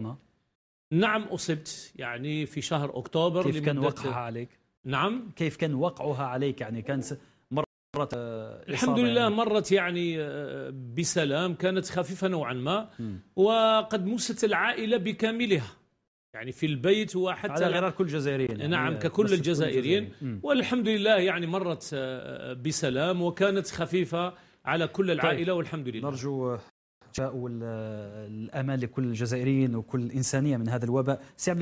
الحقنة؟ نعم أصبت يعني في شهر أكتوبر كيف كان وقعها عليك؟ نعم كيف كان وقعها عليك يعني كان مرت الحمد لله يعني. مرت يعني آه، بسلام كانت خفيفة نوعا ما م. وقد مست العائلة بكاملها يعني في البيت وحتى على غرار كل الجزائريين يعني نعم ككل الجزائريين والحمد لله يعني مرت آه، بسلام وكانت خفيفة على كل طيب، العائلة طيب. والحمد لله نرجو الامل لكل الجزائريين وكل الانسانيه من هذا الوباء